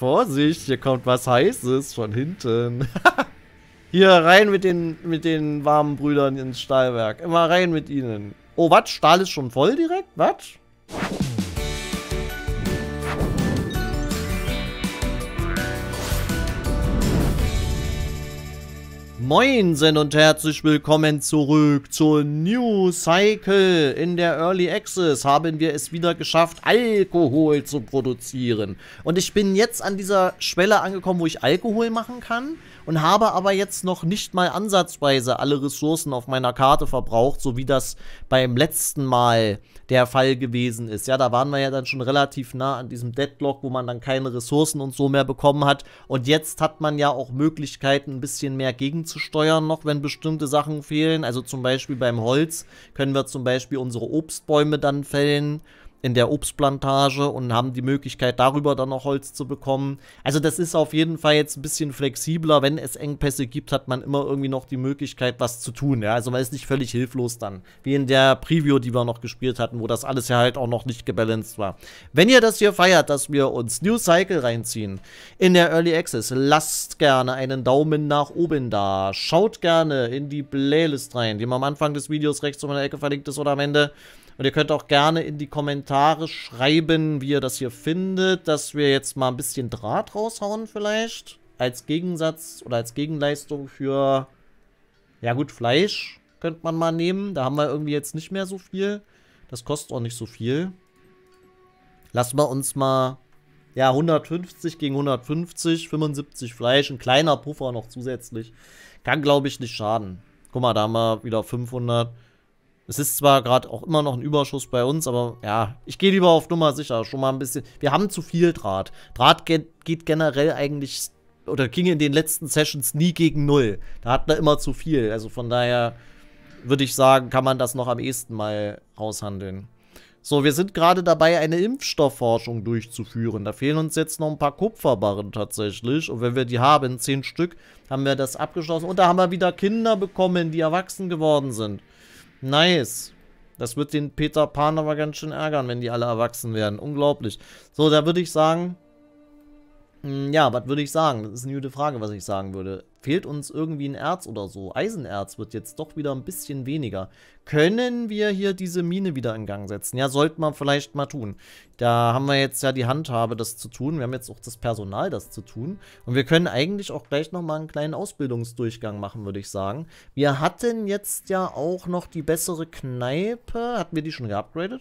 Vorsicht, hier kommt was Heißes von hinten. hier, rein mit den, mit den warmen Brüdern ins Stahlwerk. Immer rein mit ihnen. Oh, was? Stahl ist schon voll direkt? Was? Moinsen und herzlich willkommen zurück zur New Cycle. In der Early Access haben wir es wieder geschafft, Alkohol zu produzieren. Und ich bin jetzt an dieser Schwelle angekommen, wo ich Alkohol machen kann und habe aber jetzt noch nicht mal ansatzweise alle Ressourcen auf meiner Karte verbraucht, so wie das beim letzten Mal der Fall gewesen ist. Ja, da waren wir ja dann schon relativ nah an diesem Deadlock, wo man dann keine Ressourcen und so mehr bekommen hat. Und jetzt hat man ja auch Möglichkeiten, ein bisschen mehr gegenzusteuern noch, wenn bestimmte Sachen fehlen. Also zum Beispiel beim Holz können wir zum Beispiel unsere Obstbäume dann fällen in der Obstplantage und haben die Möglichkeit, darüber dann noch Holz zu bekommen. Also das ist auf jeden Fall jetzt ein bisschen flexibler. Wenn es Engpässe gibt, hat man immer irgendwie noch die Möglichkeit, was zu tun. Ja? Also man ist nicht völlig hilflos dann. Wie in der Preview, die wir noch gespielt hatten, wo das alles ja halt auch noch nicht gebalanced war. Wenn ihr das hier feiert, dass wir uns New Cycle reinziehen in der Early Access, lasst gerne einen Daumen nach oben da. Schaut gerne in die Playlist rein, die man am Anfang des Videos rechts um in der Ecke verlinkt ist oder am Ende. Und ihr könnt auch gerne in die Kommentare schreiben, wie ihr das hier findet, dass wir jetzt mal ein bisschen Draht raushauen vielleicht. Als Gegensatz oder als Gegenleistung für, ja gut, Fleisch könnte man mal nehmen. Da haben wir irgendwie jetzt nicht mehr so viel. Das kostet auch nicht so viel. Lassen wir uns mal, ja, 150 gegen 150, 75 Fleisch, ein kleiner Puffer noch zusätzlich. Kann, glaube ich, nicht schaden. Guck mal, da haben wir wieder 500. Es ist zwar gerade auch immer noch ein Überschuss bei uns, aber ja, ich gehe lieber auf Nummer sicher. Schon mal ein bisschen. Wir haben zu viel Draht. Draht ge geht generell eigentlich oder ging in den letzten Sessions nie gegen null. Da hat man immer zu viel. Also von daher würde ich sagen, kann man das noch am ehesten mal raushandeln. So, wir sind gerade dabei, eine Impfstoffforschung durchzuführen. Da fehlen uns jetzt noch ein paar Kupferbarren tatsächlich. Und wenn wir die haben, zehn Stück, haben wir das abgeschlossen. Und da haben wir wieder Kinder bekommen, die erwachsen geworden sind. Nice. Das wird den Peter Pan aber ganz schön ärgern, wenn die alle erwachsen werden. Unglaublich. So, da würde ich sagen, hm, ja, was würde ich sagen? Das ist eine gute Frage, was ich sagen würde. Fehlt uns irgendwie ein Erz oder so? Eisenerz wird jetzt doch wieder ein bisschen weniger. Können wir hier diese Mine wieder in Gang setzen? Ja, sollte man vielleicht mal tun. Da haben wir jetzt ja die Handhabe, das zu tun. Wir haben jetzt auch das Personal, das zu tun. Und wir können eigentlich auch gleich nochmal einen kleinen Ausbildungsdurchgang machen, würde ich sagen. Wir hatten jetzt ja auch noch die bessere Kneipe. Hatten wir die schon geupgradet?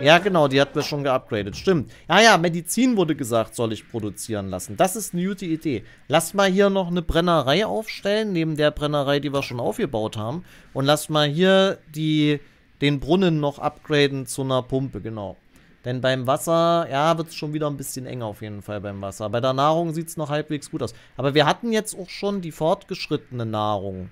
Ja, genau, die hatten wir schon geupgradet. Stimmt. Ja, ah ja, Medizin wurde gesagt, soll ich produzieren lassen. Das ist eine gute Idee. Lass mal hier noch eine Brennerei aufstellen, neben der Brennerei, die wir schon aufgebaut haben. Und lass mal hier die, den Brunnen noch upgraden zu einer Pumpe, genau. Denn beim Wasser, ja, wird es schon wieder ein bisschen enger auf jeden Fall beim Wasser. Bei der Nahrung sieht es noch halbwegs gut aus. Aber wir hatten jetzt auch schon die fortgeschrittene Nahrung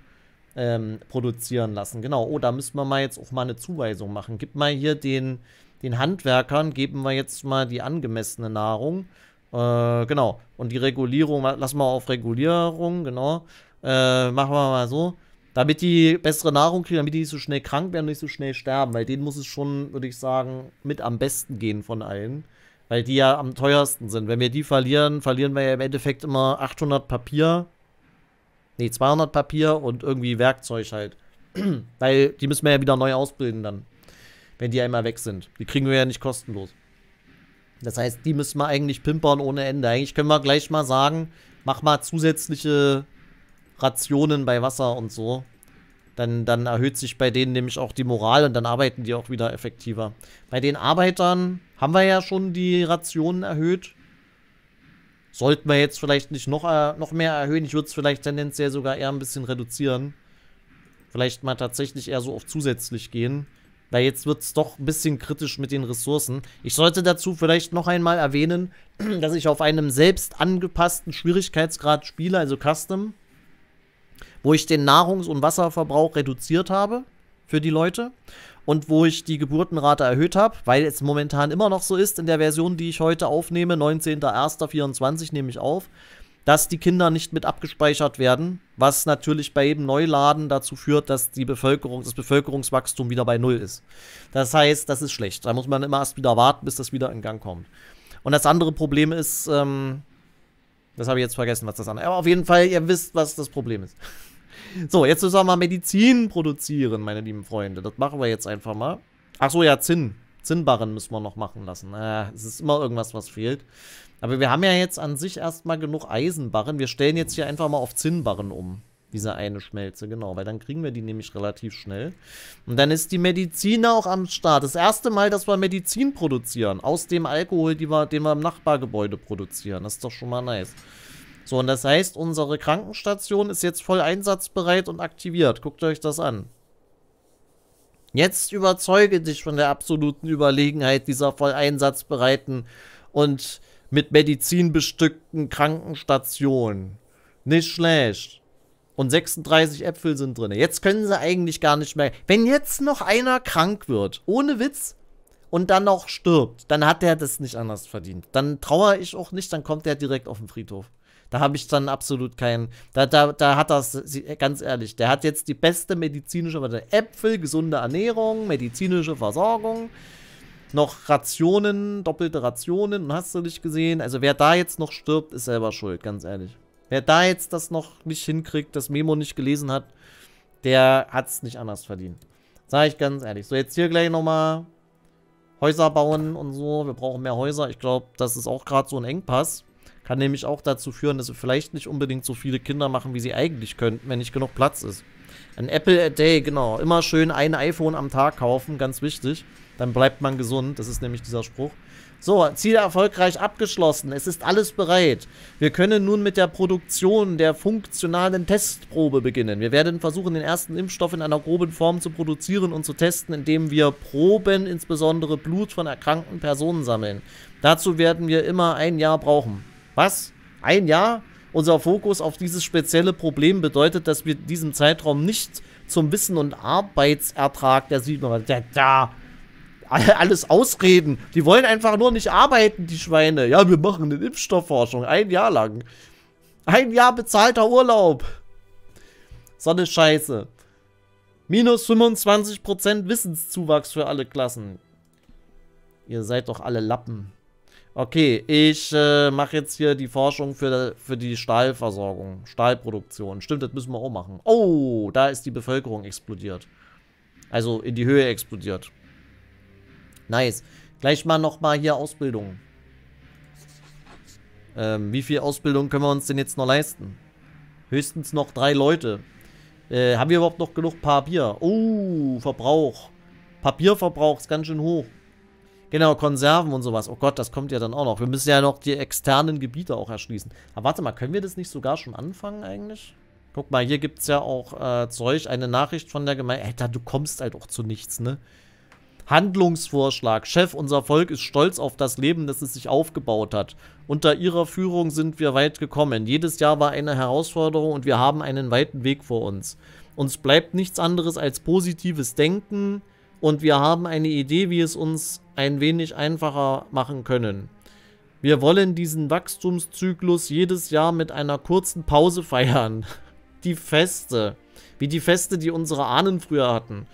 ähm, produzieren lassen. Genau, oh, da müssen wir mal jetzt auch mal eine Zuweisung machen. Gib mal hier den, den Handwerkern, geben wir jetzt mal die angemessene Nahrung. Äh, genau, und die Regulierung, lassen wir auf Regulierung, genau. Äh, machen wir mal so. Damit die bessere Nahrung kriegen, damit die nicht so schnell krank werden und nicht so schnell sterben. Weil denen muss es schon, würde ich sagen, mit am besten gehen von allen. Weil die ja am teuersten sind. Wenn wir die verlieren, verlieren wir ja im Endeffekt immer 800 Papier nee, 200 Papier und irgendwie Werkzeug halt. Weil die müssen wir ja wieder neu ausbilden dann. Wenn die einmal weg sind. Die kriegen wir ja nicht kostenlos. Das heißt, die müssen wir eigentlich pimpern ohne Ende. Eigentlich können wir gleich mal sagen, mach mal zusätzliche Rationen bei Wasser und so. Dann, dann erhöht sich bei denen nämlich auch die Moral und dann arbeiten die auch wieder effektiver. Bei den Arbeitern haben wir ja schon die Rationen erhöht. Sollten wir jetzt vielleicht nicht noch, äh, noch mehr erhöhen. Ich würde es vielleicht tendenziell sogar eher ein bisschen reduzieren. Vielleicht mal tatsächlich eher so auf zusätzlich gehen. Weil jetzt wird es doch ein bisschen kritisch mit den Ressourcen. Ich sollte dazu vielleicht noch einmal erwähnen, dass ich auf einem selbst angepassten Schwierigkeitsgrad spiele, also Custom, wo ich den Nahrungs- und Wasserverbrauch reduziert habe für die Leute und wo ich die Geburtenrate erhöht habe, weil es momentan immer noch so ist in der Version, die ich heute aufnehme, 19.01.24 nehme ich auf, dass die Kinder nicht mit abgespeichert werden, was natürlich bei jedem Neuladen dazu führt, dass die Bevölkerung, das Bevölkerungswachstum wieder bei Null ist. Das heißt, das ist schlecht. Da muss man immer erst wieder warten, bis das wieder in Gang kommt. Und das andere Problem ist, ähm, das habe ich jetzt vergessen, was das andere ist. Aber auf jeden Fall, ihr wisst, was das Problem ist. So, jetzt müssen wir mal Medizin produzieren, meine lieben Freunde. Das machen wir jetzt einfach mal. Ach so, ja, Zinn. Zinnbarren müssen wir noch machen lassen. Äh, es ist immer irgendwas, was fehlt. Aber wir haben ja jetzt an sich erstmal genug Eisenbarren. Wir stellen jetzt hier einfach mal auf Zinnbarren um. Diese eine Schmelze, genau. Weil dann kriegen wir die nämlich relativ schnell. Und dann ist die Medizin auch am Start. Das erste Mal, dass wir Medizin produzieren. Aus dem Alkohol, wir, den wir im Nachbargebäude produzieren. Das ist doch schon mal nice. So, und das heißt, unsere Krankenstation ist jetzt voll einsatzbereit und aktiviert. Guckt euch das an. Jetzt überzeuge dich von der absoluten Überlegenheit dieser voll einsatzbereiten und mit Medizin bestückten Krankenstation. Nicht schlecht. Und 36 Äpfel sind drin. Jetzt können sie eigentlich gar nicht mehr. Wenn jetzt noch einer krank wird, ohne Witz, und dann noch stirbt, dann hat der das nicht anders verdient. Dann trauere ich auch nicht, dann kommt der direkt auf den Friedhof. Da habe ich dann absolut keinen. Da, da, da hat das, ganz ehrlich, der hat jetzt die beste medizinische, warte, Äpfel, gesunde Ernährung, medizinische Versorgung, noch Rationen, doppelte Rationen, hast du nicht gesehen. Also wer da jetzt noch stirbt, ist selber schuld, ganz ehrlich. Wer da jetzt das noch nicht hinkriegt, das Memo nicht gelesen hat, der hat es nicht anders verdient. Sag ich ganz ehrlich. So, jetzt hier gleich nochmal Häuser bauen und so. Wir brauchen mehr Häuser. Ich glaube, das ist auch gerade so ein Engpass. Kann nämlich auch dazu führen, dass wir vielleicht nicht unbedingt so viele Kinder machen, wie sie eigentlich könnten, wenn nicht genug Platz ist. Ein Apple a day, genau. Immer schön ein iPhone am Tag kaufen, ganz wichtig. Dann bleibt man gesund, das ist nämlich dieser Spruch. So, Ziel erfolgreich abgeschlossen. Es ist alles bereit. Wir können nun mit der Produktion der funktionalen Testprobe beginnen. Wir werden versuchen, den ersten Impfstoff in einer groben Form zu produzieren und zu testen, indem wir Proben, insbesondere Blut von erkrankten Personen sammeln. Dazu werden wir immer ein Jahr brauchen was? Ein Jahr? Unser Fokus auf dieses spezielle Problem bedeutet, dass wir diesen Zeitraum nicht zum Wissen und Arbeitsertrag der Siedler. Da, da, alles ausreden. Die wollen einfach nur nicht arbeiten, die Schweine. Ja, wir machen eine Impfstoffforschung. Ein Jahr lang. Ein Jahr bezahlter Urlaub. So eine Scheiße. Minus 25% Wissenszuwachs für alle Klassen. Ihr seid doch alle Lappen. Okay, ich äh, mache jetzt hier die Forschung für, für die Stahlversorgung, Stahlproduktion. Stimmt, das müssen wir auch machen. Oh, da ist die Bevölkerung explodiert. Also in die Höhe explodiert. Nice. Gleich mal nochmal hier Ausbildung. Ähm, wie viel Ausbildung können wir uns denn jetzt noch leisten? Höchstens noch drei Leute. Äh, haben wir überhaupt noch genug Papier? Oh, Verbrauch. Papierverbrauch ist ganz schön hoch. Genau, Konserven und sowas. Oh Gott, das kommt ja dann auch noch. Wir müssen ja noch die externen Gebiete auch erschließen. Aber warte mal, können wir das nicht sogar schon anfangen eigentlich? Guck mal, hier gibt es ja auch äh, Zeug, eine Nachricht von der Gemeinde. Alter, du kommst halt auch zu nichts, ne? Handlungsvorschlag. Chef, unser Volk ist stolz auf das Leben, das es sich aufgebaut hat. Unter ihrer Führung sind wir weit gekommen. Jedes Jahr war eine Herausforderung und wir haben einen weiten Weg vor uns. Uns bleibt nichts anderes als positives Denken, und wir haben eine Idee, wie es uns ein wenig einfacher machen können. Wir wollen diesen Wachstumszyklus jedes Jahr mit einer kurzen Pause feiern. Die Feste. Wie die Feste, die unsere Ahnen früher hatten.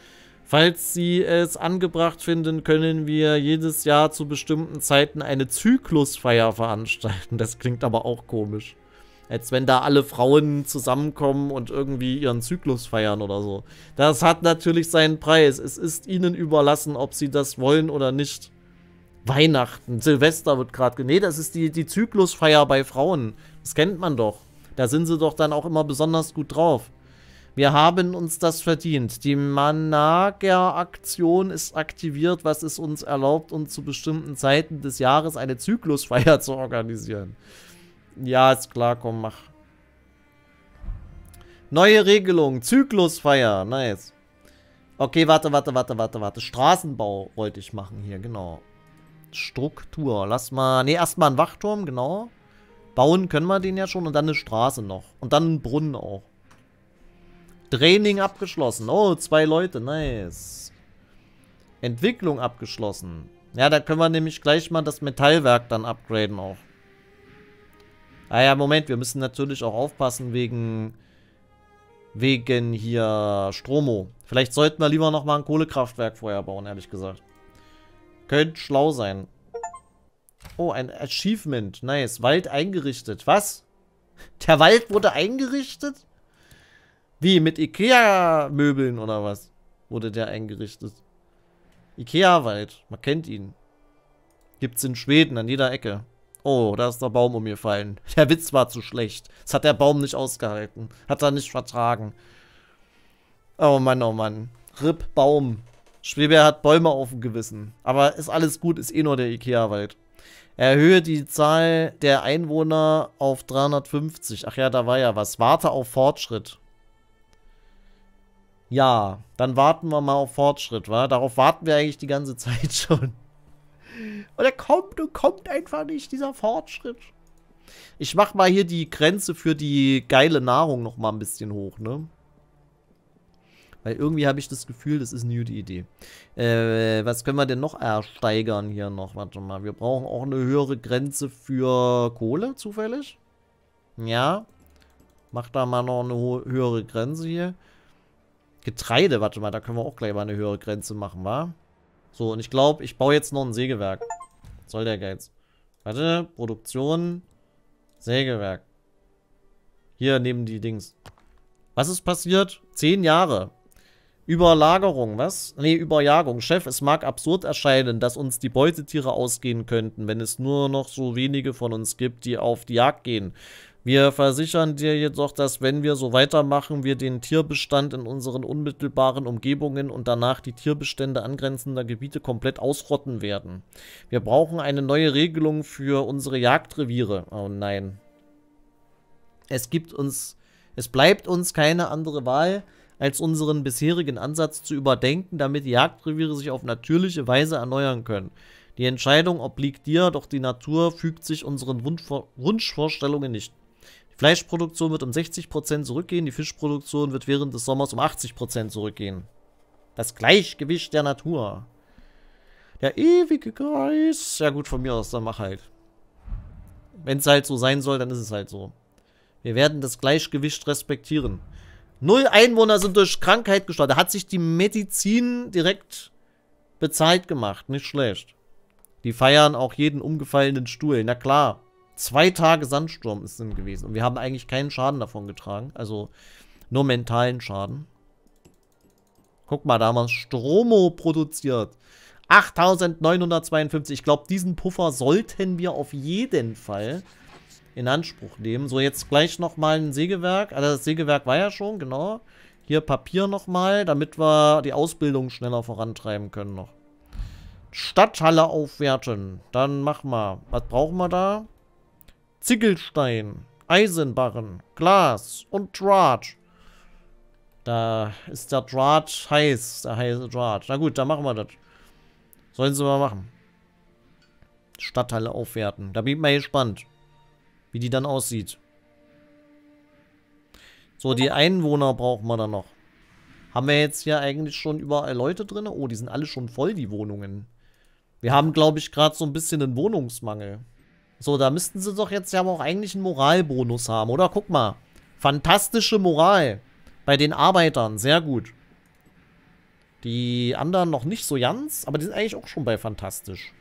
Falls Sie es angebracht finden, können wir jedes Jahr zu bestimmten Zeiten eine Zyklusfeier veranstalten. Das klingt aber auch komisch. Als wenn da alle Frauen zusammenkommen und irgendwie ihren Zyklus feiern oder so. Das hat natürlich seinen Preis. Es ist ihnen überlassen, ob sie das wollen oder nicht. Weihnachten, Silvester wird gerade. Nee, das ist die, die Zyklusfeier bei Frauen. Das kennt man doch. Da sind sie doch dann auch immer besonders gut drauf. Wir haben uns das verdient. Die Manager-Aktion ist aktiviert, was es uns erlaubt, uns zu bestimmten Zeiten des Jahres eine Zyklusfeier zu organisieren. Ja, ist klar, komm, mach. Neue Regelung, Zyklusfeier, nice. Okay, warte, warte, warte, warte, warte. Straßenbau wollte ich machen hier, genau. Struktur, lass mal... Ne, erstmal einen Wachturm, genau. Bauen können wir den ja schon und dann eine Straße noch. Und dann einen Brunnen auch. Training abgeschlossen. Oh, zwei Leute, nice. Entwicklung abgeschlossen. Ja, da können wir nämlich gleich mal das Metallwerk dann upgraden auch. Ah ja, Moment, wir müssen natürlich auch aufpassen wegen wegen hier Stromo. Vielleicht sollten wir lieber nochmal ein Kohlekraftwerk vorher bauen, ehrlich gesagt. Könnte schlau sein. Oh, ein Achievement. Nice. Wald eingerichtet. Was? Der Wald wurde eingerichtet? Wie, mit Ikea-Möbeln oder was? Wurde der eingerichtet. Ikea-Wald. Man kennt ihn. Gibt's in Schweden an jeder Ecke. Oh, da ist der Baum umgefallen. Der Witz war zu schlecht. Das hat der Baum nicht ausgehalten. Hat er nicht vertragen. Oh Mann, oh Mann. Rip Baum. Schwebär hat Bäume auf dem Gewissen. Aber ist alles gut, ist eh nur der Ikea-Wald. Erhöhe die Zahl der Einwohner auf 350. Ach ja, da war ja was. Warte auf Fortschritt. Ja, dann warten wir mal auf Fortschritt, wa? Darauf warten wir eigentlich die ganze Zeit schon. Und er kommt und kommt einfach nicht, dieser Fortschritt. Ich mach mal hier die Grenze für die geile Nahrung noch mal ein bisschen hoch, ne? Weil irgendwie habe ich das Gefühl, das ist eine gute Idee. Äh, was können wir denn noch ersteigern hier noch? Warte mal, wir brauchen auch eine höhere Grenze für Kohle, zufällig. Ja. Mach da mal noch eine höhere Grenze hier. Getreide, warte mal, da können wir auch gleich mal eine höhere Grenze machen, wa? So, und ich glaube, ich baue jetzt noch ein Sägewerk. Was soll der Geiz? Warte, Produktion, Sägewerk. Hier, neben die Dings. Was ist passiert? Zehn Jahre. Überlagerung, was? Ne, Überjagung. Chef, es mag absurd erscheinen, dass uns die Beutetiere ausgehen könnten, wenn es nur noch so wenige von uns gibt, die auf die Jagd gehen. Wir versichern dir jedoch, dass wenn wir so weitermachen, wir den Tierbestand in unseren unmittelbaren Umgebungen und danach die Tierbestände angrenzender Gebiete komplett ausrotten werden. Wir brauchen eine neue Regelung für unsere Jagdreviere. Oh nein. Es gibt uns, es bleibt uns keine andere Wahl, als unseren bisherigen Ansatz zu überdenken, damit die Jagdreviere sich auf natürliche Weise erneuern können. Die Entscheidung obliegt dir, doch die Natur fügt sich unseren Wunschvorstellungen nicht. Fleischproduktion wird um 60% zurückgehen, die Fischproduktion wird während des Sommers um 80% zurückgehen. Das Gleichgewicht der Natur. Der ewige Kreis. Ja gut, von mir aus, dann mach halt. Wenn es halt so sein soll, dann ist es halt so. Wir werden das Gleichgewicht respektieren. Null Einwohner sind durch Krankheit gestorben. Da hat sich die Medizin direkt bezahlt gemacht. Nicht schlecht. Die feiern auch jeden umgefallenen Stuhl. Na klar. Zwei Tage Sandsturm ist es gewesen. Und wir haben eigentlich keinen Schaden davon getragen. Also nur mentalen Schaden. Guck mal, da haben wir Stromo produziert. 8952. Ich glaube, diesen Puffer sollten wir auf jeden Fall in Anspruch nehmen. So, jetzt gleich nochmal ein Sägewerk. Also das Sägewerk war ja schon, genau. Hier Papier nochmal, damit wir die Ausbildung schneller vorantreiben können noch. Stadthalle aufwerten. Dann mach mal. Was brauchen wir da? Ziegelstein, Eisenbarren, Glas und Draht. Da ist der Draht heiß, der heiße Draht. Na gut, dann machen wir das. Sollen sie mal machen. Stadtteile aufwerten. Da bin ich mal gespannt, wie die dann aussieht. So, die Einwohner brauchen wir dann noch. Haben wir jetzt hier eigentlich schon überall Leute drin? Oh, die sind alle schon voll, die Wohnungen. Wir haben, glaube ich, gerade so ein bisschen einen Wohnungsmangel. So, da müssten sie doch jetzt ja auch eigentlich einen Moralbonus haben, oder? Guck mal. Fantastische Moral. Bei den Arbeitern, sehr gut. Die anderen noch nicht so ganz, aber die sind eigentlich auch schon bei fantastisch.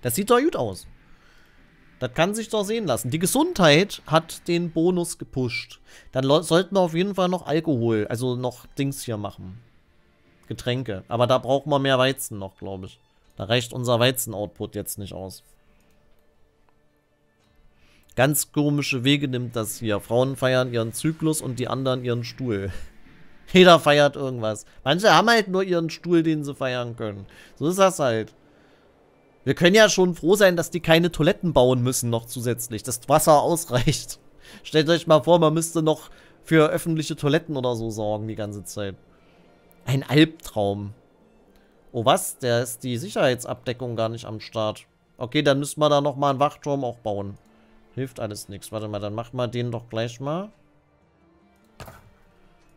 Das sieht doch gut aus. Das kann sich doch sehen lassen. Die Gesundheit hat den Bonus gepusht. Dann sollten wir auf jeden Fall noch Alkohol, also noch Dings hier machen. Getränke. Aber da brauchen wir mehr Weizen noch, glaube ich. Da reicht unser Weizen-Output jetzt nicht aus ganz komische Wege nimmt das hier. Frauen feiern ihren Zyklus und die anderen ihren Stuhl. Jeder feiert irgendwas. Manche haben halt nur ihren Stuhl, den sie feiern können. So ist das halt. Wir können ja schon froh sein, dass die keine Toiletten bauen müssen noch zusätzlich. Das Wasser ausreicht. Stellt euch mal vor, man müsste noch für öffentliche Toiletten oder so sorgen die ganze Zeit. Ein Albtraum. Oh was? Da ist die Sicherheitsabdeckung gar nicht am Start. Okay, dann müssen wir da nochmal einen Wachturm auch bauen. Hilft alles nichts. Warte mal, dann machen wir den doch gleich mal.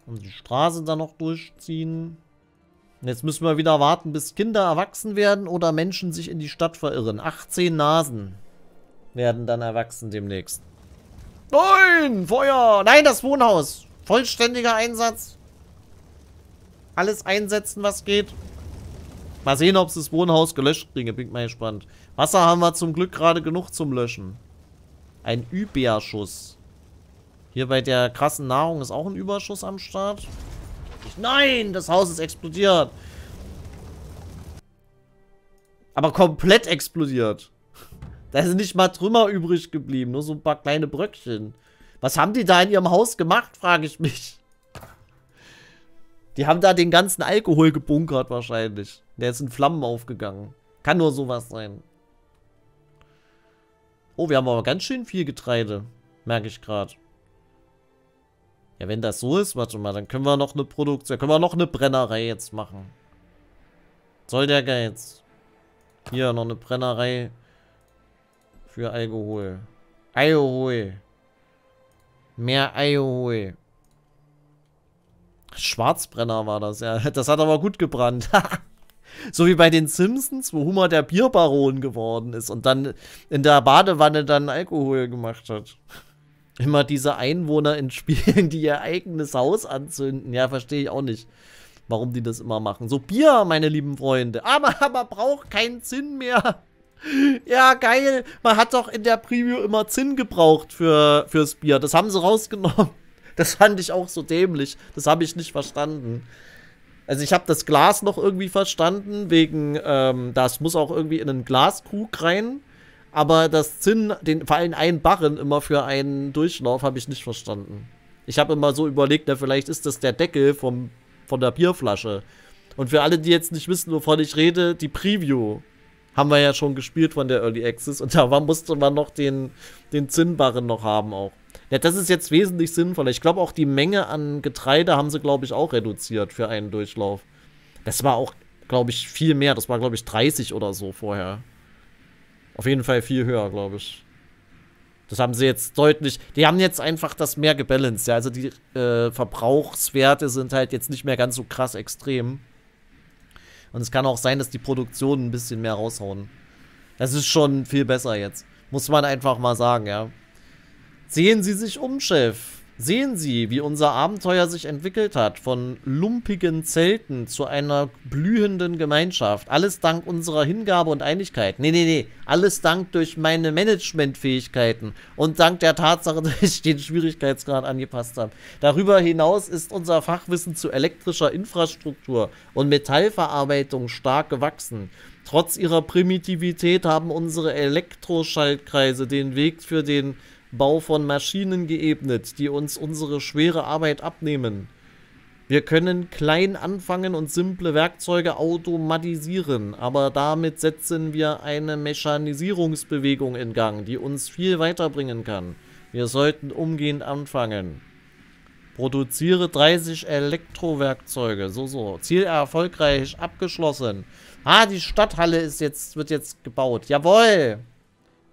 Und die Straße dann noch durchziehen. Und jetzt müssen wir wieder warten, bis Kinder erwachsen werden oder Menschen sich in die Stadt verirren. 18 Nasen werden dann erwachsen demnächst. Nein! Feuer! Nein, das Wohnhaus! Vollständiger Einsatz. Alles einsetzen, was geht. Mal sehen, ob es das Wohnhaus gelöscht kriegen. Bin mal gespannt. Wasser haben wir zum Glück gerade genug zum Löschen. Ein Überschuss. Hier bei der krassen Nahrung ist auch ein Überschuss am Start. Nein, das Haus ist explodiert. Aber komplett explodiert. Da sind nicht mal Trümmer übrig geblieben. Nur so ein paar kleine Bröckchen. Was haben die da in ihrem Haus gemacht, frage ich mich. Die haben da den ganzen Alkohol gebunkert wahrscheinlich. Der ist in Flammen aufgegangen. Kann nur sowas sein. Oh, wir haben aber ganz schön viel Getreide. Merke ich gerade. Ja, wenn das so ist, warte mal, dann können wir noch eine Produktion, können wir noch eine Brennerei jetzt machen. Soll der Geiz. Hier, noch eine Brennerei für Alkohol. Alkohol. Mehr Alkohol. Schwarzbrenner war das, ja. Das hat aber gut gebrannt. So wie bei den Simpsons, wo Hummer der Bierbaron geworden ist und dann in der Badewanne dann Alkohol gemacht hat. Immer diese Einwohner in Spielen, die ihr eigenes Haus anzünden. Ja, verstehe ich auch nicht, warum die das immer machen. So Bier, meine lieben Freunde. Aber, aber braucht keinen Zinn mehr. Ja, geil. Man hat doch in der Preview immer Zinn gebraucht für, fürs Bier. Das haben sie rausgenommen. Das fand ich auch so dämlich. Das habe ich nicht verstanden. Also ich habe das Glas noch irgendwie verstanden, wegen, ähm, das muss auch irgendwie in einen Glaskrug rein. Aber das Zinn, den, vor allem einen Barren immer für einen Durchlauf, habe ich nicht verstanden. Ich habe immer so überlegt, na, vielleicht ist das der Deckel vom, von der Bierflasche. Und für alle, die jetzt nicht wissen, wovon ich rede, die Preview haben wir ja schon gespielt von der Early Access. Und da war, musste man noch den, den Zinnbarren noch haben auch. Ja, das ist jetzt wesentlich sinnvoller. Ich glaube, auch die Menge an Getreide haben sie, glaube ich, auch reduziert für einen Durchlauf. Das war auch, glaube ich, viel mehr. Das war, glaube ich, 30 oder so vorher. Auf jeden Fall viel höher, glaube ich. Das haben sie jetzt deutlich. Die haben jetzt einfach das mehr gebalanced. Ja? Also die äh, Verbrauchswerte sind halt jetzt nicht mehr ganz so krass extrem. Und es kann auch sein, dass die Produktionen ein bisschen mehr raushauen. Das ist schon viel besser jetzt. Muss man einfach mal sagen, ja. Sehen Sie sich um, Chef. Sehen Sie, wie unser Abenteuer sich entwickelt hat, von lumpigen Zelten zu einer blühenden Gemeinschaft. Alles dank unserer Hingabe und Einigkeit. Nee, nee, nee, alles dank durch meine Managementfähigkeiten und dank der Tatsache, dass ich den Schwierigkeitsgrad angepasst habe. Darüber hinaus ist unser Fachwissen zu elektrischer Infrastruktur und Metallverarbeitung stark gewachsen. Trotz ihrer Primitivität haben unsere Elektroschaltkreise den Weg für den Bau von Maschinen geebnet, die uns unsere schwere Arbeit abnehmen. Wir können klein anfangen und simple Werkzeuge automatisieren, aber damit setzen wir eine Mechanisierungsbewegung in Gang, die uns viel weiterbringen kann. Wir sollten umgehend anfangen. Produziere 30 Elektrowerkzeuge. So, so. Ziel erfolgreich abgeschlossen. Ah, die Stadthalle ist jetzt, wird jetzt gebaut. Jawohl!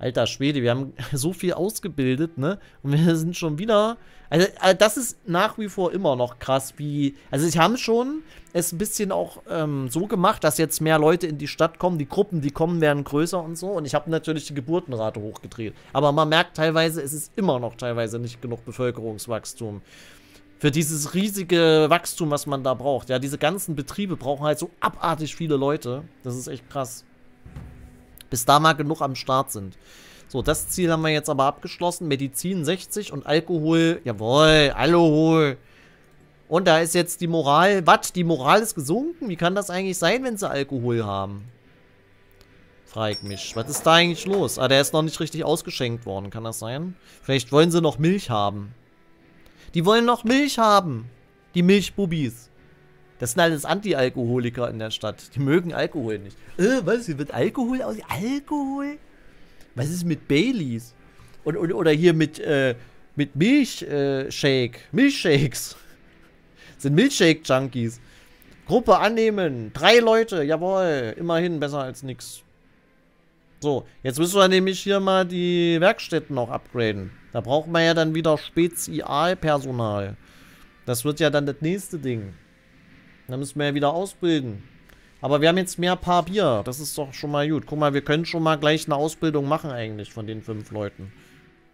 Alter Schwede, wir haben so viel ausgebildet, ne? Und wir sind schon wieder... Also, äh, das ist nach wie vor immer noch krass, wie... Also, sie haben schon es ein bisschen auch ähm, so gemacht, dass jetzt mehr Leute in die Stadt kommen. Die Gruppen, die kommen, werden größer und so. Und ich habe natürlich die Geburtenrate hochgedreht. Aber man merkt teilweise, es ist immer noch teilweise nicht genug Bevölkerungswachstum. Für dieses riesige Wachstum, was man da braucht. Ja, diese ganzen Betriebe brauchen halt so abartig viele Leute. Das ist echt krass. Bis da mal genug am Start sind. So, das Ziel haben wir jetzt aber abgeschlossen. Medizin 60 und Alkohol. Jawohl, Alkohol. Und da ist jetzt die Moral. Was? Die Moral ist gesunken? Wie kann das eigentlich sein, wenn sie Alkohol haben? Frag mich. Was ist da eigentlich los? Ah, der ist noch nicht richtig ausgeschenkt worden. Kann das sein? Vielleicht wollen sie noch Milch haben. Die wollen noch Milch haben. Die Milchbubis. Das sind alles Anti-Alkoholiker in der Stadt. Die mögen Alkohol nicht. Äh, was? Hier wird Alkohol aus? Alkohol? Was ist mit Baileys? Und, und, oder hier mit, äh, mit Milchshake. Äh, Milchshakes. sind Milchshake-Junkies. Gruppe annehmen. Drei Leute. Jawohl. Immerhin besser als nix. So, jetzt müssen wir nämlich hier mal die Werkstätten noch upgraden. Da braucht man ja dann wieder Spezialpersonal. Das wird ja dann das nächste Ding. Da müssen wir ja wieder ausbilden. Aber wir haben jetzt mehr Paar Bier. Das ist doch schon mal gut. Guck mal, wir können schon mal gleich eine Ausbildung machen eigentlich von den fünf Leuten.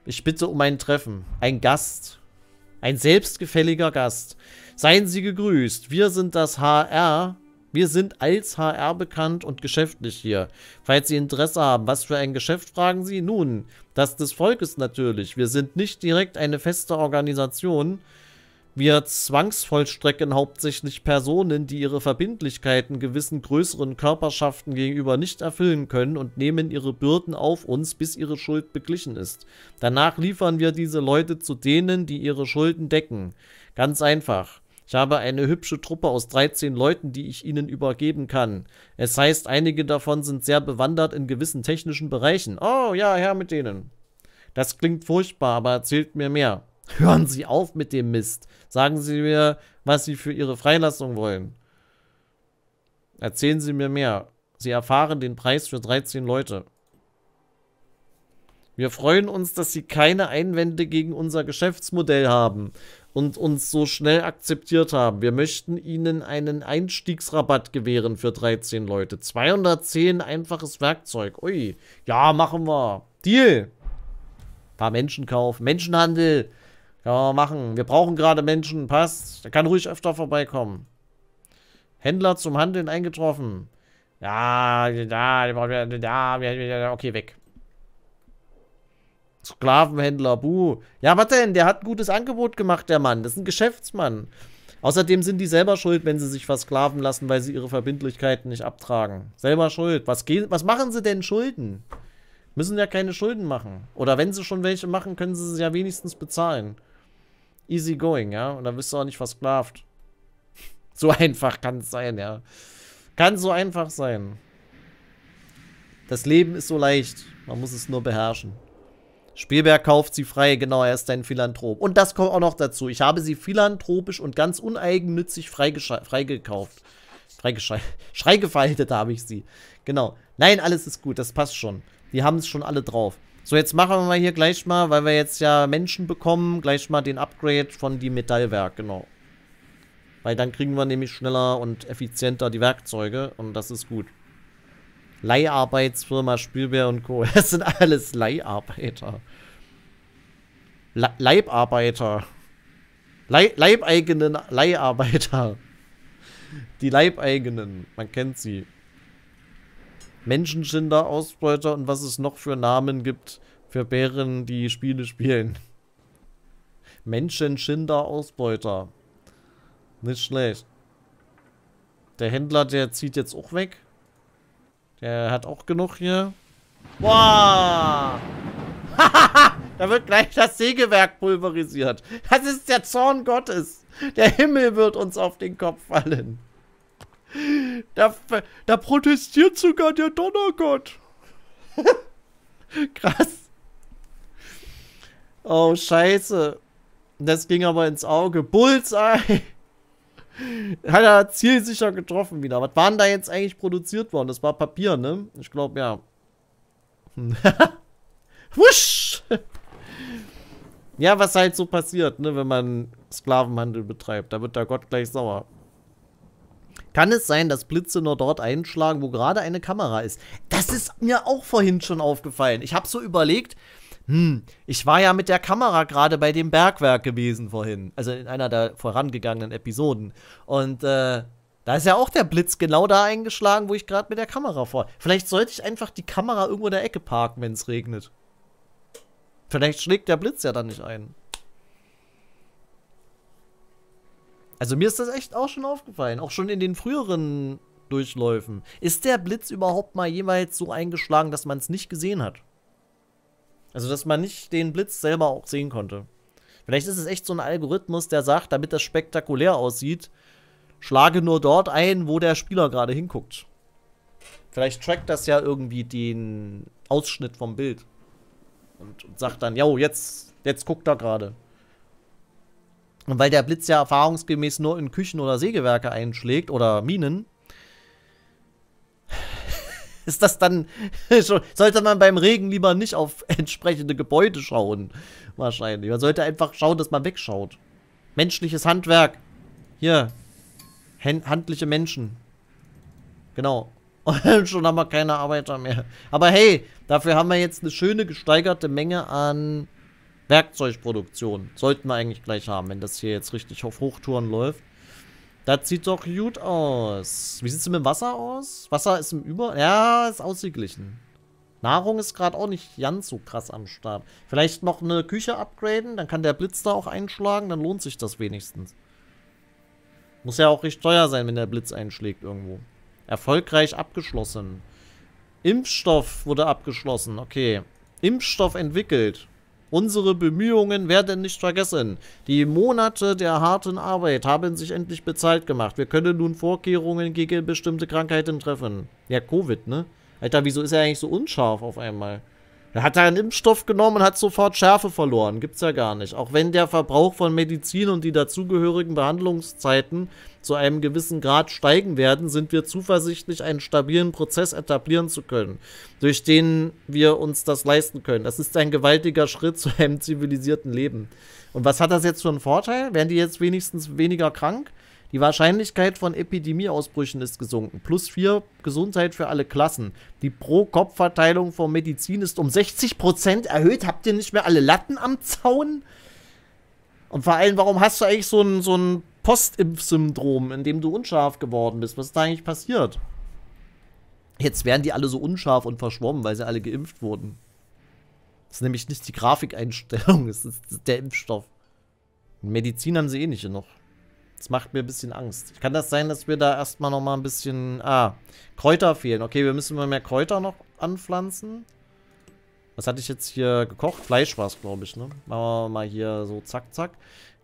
Ich bitte um ein Treffen. Ein Gast. Ein selbstgefälliger Gast. Seien Sie gegrüßt. Wir sind das HR. Wir sind als HR bekannt und geschäftlich hier. Falls Sie Interesse haben, was für ein Geschäft fragen Sie? Nun, das des Volkes natürlich. Wir sind nicht direkt eine feste Organisation. Wir zwangsvollstrecken hauptsächlich Personen, die ihre Verbindlichkeiten gewissen größeren Körperschaften gegenüber nicht erfüllen können und nehmen ihre Bürden auf uns, bis ihre Schuld beglichen ist. Danach liefern wir diese Leute zu denen, die ihre Schulden decken. Ganz einfach. Ich habe eine hübsche Truppe aus 13 Leuten, die ich Ihnen übergeben kann. Es heißt, einige davon sind sehr bewandert in gewissen technischen Bereichen. Oh ja, her mit denen. Das klingt furchtbar, aber erzählt mir mehr. Hören Sie auf mit dem Mist. Sagen Sie mir, was Sie für Ihre Freilassung wollen. Erzählen Sie mir mehr. Sie erfahren den Preis für 13 Leute. Wir freuen uns, dass Sie keine Einwände gegen unser Geschäftsmodell haben und uns so schnell akzeptiert haben. Wir möchten Ihnen einen Einstiegsrabatt gewähren für 13 Leute. 210 einfaches Werkzeug. Ui, ja, machen wir. Deal. Ein paar Menschenkauf, Menschenhandel. Ja, machen. Wir brauchen gerade Menschen. Passt. Der kann ruhig öfter vorbeikommen. Händler zum Handeln eingetroffen. Ja, da, da, okay, weg. Sklavenhändler, buh. Ja, was denn? Der hat ein gutes Angebot gemacht, der Mann. Das ist ein Geschäftsmann. Außerdem sind die selber schuld, wenn sie sich versklaven lassen, weil sie ihre Verbindlichkeiten nicht abtragen. Selber schuld. Was, was machen sie denn Schulden? Müssen ja keine Schulden machen. Oder wenn sie schon welche machen, können sie sie ja wenigstens bezahlen. Easy going, ja. Und dann bist du auch nicht versklavt. So einfach kann es sein, ja. Kann so einfach sein. Das Leben ist so leicht. Man muss es nur beherrschen. Spielberg kauft sie frei, genau, er ist ein Philanthrop. Und das kommt auch noch dazu. Ich habe sie philanthropisch und ganz uneigennützig freigekauft. Schreigefaltet habe ich sie. Genau. Nein, alles ist gut, das passt schon. Die haben es schon alle drauf. So, jetzt machen wir hier gleich mal, weil wir jetzt ja Menschen bekommen, gleich mal den Upgrade von die Metallwerk, genau. Weil dann kriegen wir nämlich schneller und effizienter die Werkzeuge und das ist gut. Leiharbeitsfirma Spielbär und Co. Das sind alles Leiharbeiter. Le Leibarbeiter. Le Leibeigenen Leiharbeiter. Die Leibeigenen, man kennt sie. Menschenschinder, Ausbeuter und was es noch für Namen gibt für Bären, die Spiele spielen. Menschenschinder, Ausbeuter. Nicht schlecht. Der Händler, der zieht jetzt auch weg. Der hat auch genug hier. Wow! da wird gleich das Sägewerk pulverisiert. Das ist der Zorn Gottes. Der Himmel wird uns auf den Kopf fallen. Da, da protestiert sogar der Donnergott. Krass. Oh, scheiße. Das ging aber ins Auge. Bullseye. Hat er zielsicher getroffen wieder. Was waren da jetzt eigentlich produziert worden? Das war Papier, ne? Ich glaube, ja. Wusch! ja, was halt so passiert, ne? Wenn man Sklavenhandel betreibt. Da wird der Gott gleich sauer. Kann es sein, dass Blitze nur dort einschlagen, wo gerade eine Kamera ist? Das ist mir auch vorhin schon aufgefallen. Ich habe so überlegt, hm, ich war ja mit der Kamera gerade bei dem Bergwerk gewesen vorhin. Also in einer der vorangegangenen Episoden. Und äh, da ist ja auch der Blitz genau da eingeschlagen, wo ich gerade mit der Kamera vor. Vielleicht sollte ich einfach die Kamera irgendwo in der Ecke parken, wenn es regnet. Vielleicht schlägt der Blitz ja dann nicht ein. Also mir ist das echt auch schon aufgefallen, auch schon in den früheren Durchläufen. Ist der Blitz überhaupt mal jemals so eingeschlagen, dass man es nicht gesehen hat? Also dass man nicht den Blitz selber auch sehen konnte. Vielleicht ist es echt so ein Algorithmus, der sagt, damit das spektakulär aussieht, schlage nur dort ein, wo der Spieler gerade hinguckt. Vielleicht trackt das ja irgendwie den Ausschnitt vom Bild. Und, und sagt dann, ja, jetzt, jetzt guckt er gerade. Und weil der Blitz ja erfahrungsgemäß nur in Küchen oder Sägewerke einschlägt oder Minen, ist das dann sollte man beim Regen lieber nicht auf entsprechende Gebäude schauen, wahrscheinlich. Man sollte einfach schauen, dass man wegschaut. Menschliches Handwerk. Hier. handliche Menschen. Genau. Und schon haben wir keine Arbeiter mehr. Aber hey, dafür haben wir jetzt eine schöne gesteigerte Menge an Werkzeugproduktion. Sollten wir eigentlich gleich haben, wenn das hier jetzt richtig auf Hochtouren läuft. Das sieht doch gut aus. Wie sieht es mit dem Wasser aus? Wasser ist im Über... Ja, ist ausgeglichen. Nahrung ist gerade auch nicht ganz so krass am Start. Vielleicht noch eine Küche upgraden, dann kann der Blitz da auch einschlagen, dann lohnt sich das wenigstens. Muss ja auch recht teuer sein, wenn der Blitz einschlägt irgendwo. Erfolgreich abgeschlossen. Impfstoff wurde abgeschlossen, okay. Impfstoff entwickelt. Unsere Bemühungen werden nicht vergessen. Die Monate der harten Arbeit haben sich endlich bezahlt gemacht. Wir können nun Vorkehrungen gegen bestimmte Krankheiten treffen. Ja, Covid, ne? Alter, wieso ist er eigentlich so unscharf auf einmal? Er hat er einen Impfstoff genommen und hat sofort Schärfe verloren. Gibt's ja gar nicht. Auch wenn der Verbrauch von Medizin und die dazugehörigen Behandlungszeiten zu einem gewissen Grad steigen werden, sind wir zuversichtlich, einen stabilen Prozess etablieren zu können, durch den wir uns das leisten können. Das ist ein gewaltiger Schritt zu einem zivilisierten Leben. Und was hat das jetzt für einen Vorteil? Werden die jetzt wenigstens weniger krank? Die Wahrscheinlichkeit von Epidemieausbrüchen ist gesunken. Plus 4 Gesundheit für alle Klassen. Die Pro-Kopf-Verteilung von Medizin ist um 60% erhöht. Habt ihr nicht mehr alle Latten am Zaun? Und vor allem, warum hast du eigentlich so ein, so ein Postimpfsyndrom, in dem du unscharf geworden bist? Was ist da eigentlich passiert? Jetzt werden die alle so unscharf und verschwommen, weil sie alle geimpft wurden. Das ist nämlich nicht die Grafikeinstellung, es ist der Impfstoff. Medizin haben sie eh nicht noch. Das macht mir ein bisschen Angst. Kann das sein, dass wir da erstmal nochmal ein bisschen... Ah, Kräuter fehlen. Okay, wir müssen mal mehr Kräuter noch anpflanzen. Was hatte ich jetzt hier gekocht? Fleisch war es, glaube ich, ne? Machen wir mal hier so zack, zack.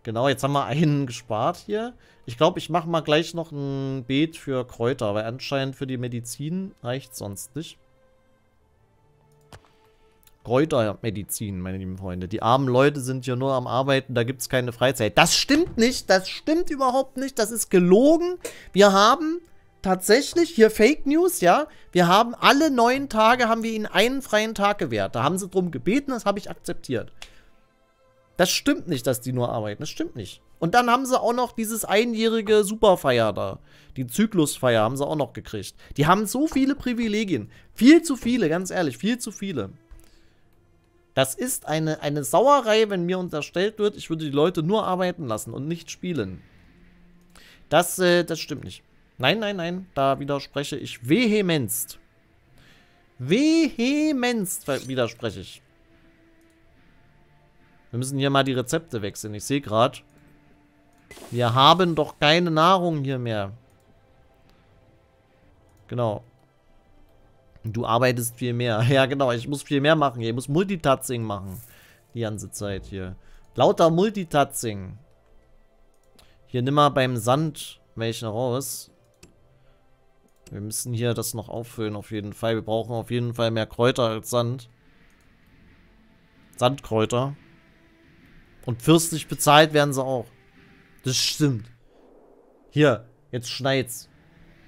Genau, jetzt haben wir einen gespart hier. Ich glaube, ich mache mal gleich noch ein Beet für Kräuter, weil anscheinend für die Medizin reicht sonst nicht. Kräutermedizin, meine lieben Freunde. Die armen Leute sind hier nur am Arbeiten, da gibt es keine Freizeit. Das stimmt nicht, das stimmt überhaupt nicht, das ist gelogen. Wir haben tatsächlich hier Fake News, ja. Wir haben alle neun Tage, haben wir ihnen einen freien Tag gewährt. Da haben sie drum gebeten, das habe ich akzeptiert. Das stimmt nicht, dass die nur arbeiten, das stimmt nicht. Und dann haben sie auch noch dieses einjährige Superfeier da. Die Zyklusfeier haben sie auch noch gekriegt. Die haben so viele Privilegien. Viel zu viele, ganz ehrlich, viel zu viele. Das ist eine, eine Sauerei, wenn mir unterstellt wird, ich würde die Leute nur arbeiten lassen und nicht spielen. Das, äh, das stimmt nicht. Nein, nein, nein, da widerspreche ich vehemenst. Vehemenst widerspreche ich. Wir müssen hier mal die Rezepte wechseln. Ich sehe gerade, wir haben doch keine Nahrung hier mehr. Genau. Du arbeitest viel mehr. Ja, genau. Ich muss viel mehr machen. Ich muss Multitasking machen. Die ganze Zeit hier. Lauter Multitasking. Hier, nimm mal beim Sand welchen raus. Wir müssen hier das noch auffüllen, auf jeden Fall. Wir brauchen auf jeden Fall mehr Kräuter als Sand. Sandkräuter. Und fürstlich bezahlt werden sie auch. Das stimmt. Hier, jetzt schneit's.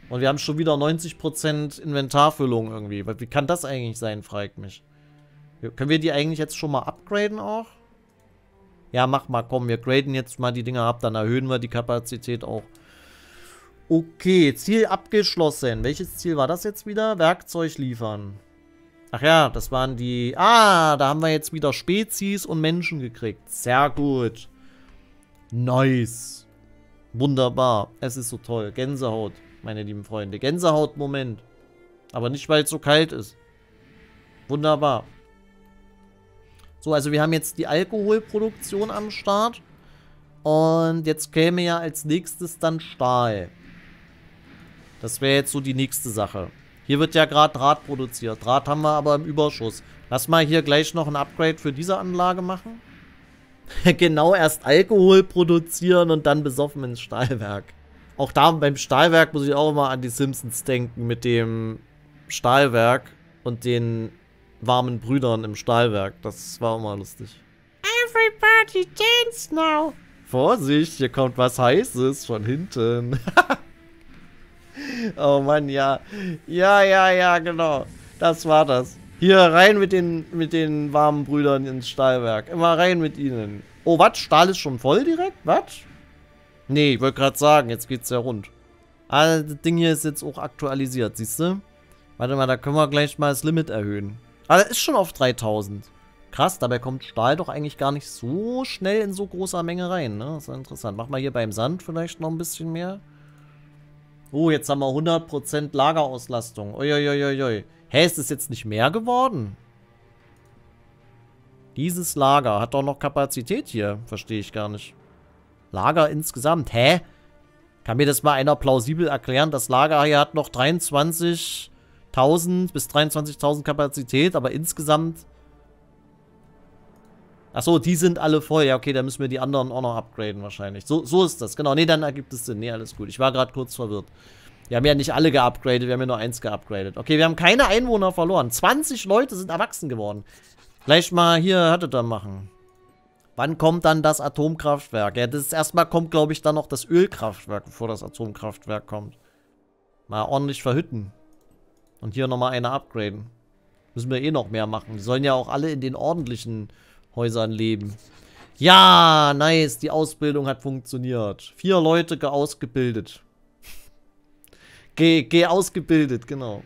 Und wir haben schon wieder 90% Inventarfüllung irgendwie. Wie kann das eigentlich sein, fragt mich. Können wir die eigentlich jetzt schon mal upgraden auch? Ja, mach mal, komm, wir graden jetzt mal die Dinger ab, dann erhöhen wir die Kapazität auch. Okay, Ziel abgeschlossen. Welches Ziel war das jetzt wieder? Werkzeug liefern. Ach ja, das waren die... Ah, da haben wir jetzt wieder Spezies und Menschen gekriegt. Sehr gut. Nice. Wunderbar. Es ist so toll. Gänsehaut, meine lieben Freunde. Gänsehaut-Moment. Aber nicht, weil es so kalt ist. Wunderbar. So, also wir haben jetzt die Alkoholproduktion am Start. Und jetzt käme ja als nächstes dann Stahl. Das wäre jetzt so die nächste Sache. Hier wird ja gerade Draht produziert. Draht haben wir aber im Überschuss. Lass mal hier gleich noch ein Upgrade für diese Anlage machen. genau erst Alkohol produzieren und dann besoffen ins Stahlwerk. Auch da beim Stahlwerk muss ich auch immer an die Simpsons denken mit dem Stahlwerk und den warmen Brüdern im Stahlwerk. Das war immer lustig. Everybody dance now. Vorsicht, hier kommt was Heißes von hinten. oh Mann, ja. Ja, ja, ja, genau. Das war das. Hier rein mit den, mit den warmen Brüdern ins Stahlwerk. Immer rein mit ihnen. Oh, was? Stahl ist schon voll direkt? Was? Nee, ich wollte gerade sagen, jetzt geht's ja rund. Ah, das Ding hier ist jetzt auch aktualisiert, siehst du? Warte mal, da können wir gleich mal das Limit erhöhen. Ah, das ist schon auf 3000. Krass, dabei kommt Stahl doch eigentlich gar nicht so schnell in so großer Menge rein, ne? Das ist ja interessant. Mach mal hier beim Sand vielleicht noch ein bisschen mehr. Oh, jetzt haben wir 100% Lagerauslastung. Uiuiuiui. Hä, ist es jetzt nicht mehr geworden? Dieses Lager hat doch noch Kapazität hier. Verstehe ich gar nicht. Lager insgesamt. Hä? Kann mir das mal einer plausibel erklären? Das Lager hier hat noch 23.000 bis 23.000 Kapazität, aber insgesamt... Achso, die sind alle voll. Ja, okay, dann müssen wir die anderen auch noch upgraden wahrscheinlich. So, so ist das. Genau, nee, dann ergibt es Sinn. Nee, alles gut. Ich war gerade kurz verwirrt. Wir haben ja nicht alle geupgradet, wir haben ja nur eins geupgradet. Okay, wir haben keine Einwohner verloren. 20 Leute sind erwachsen geworden. Vielleicht mal hier hatte da machen. Wann kommt dann das Atomkraftwerk? Ja, das ist erstmal kommt, glaube ich, dann noch das Ölkraftwerk, bevor das Atomkraftwerk kommt. Mal ordentlich verhütten. Und hier nochmal eine upgraden. Müssen wir eh noch mehr machen. Die sollen ja auch alle in den ordentlichen Häusern leben. Ja, nice. Die Ausbildung hat funktioniert. Vier Leute ausgebildet. Geh, geh ausgebildet, genau.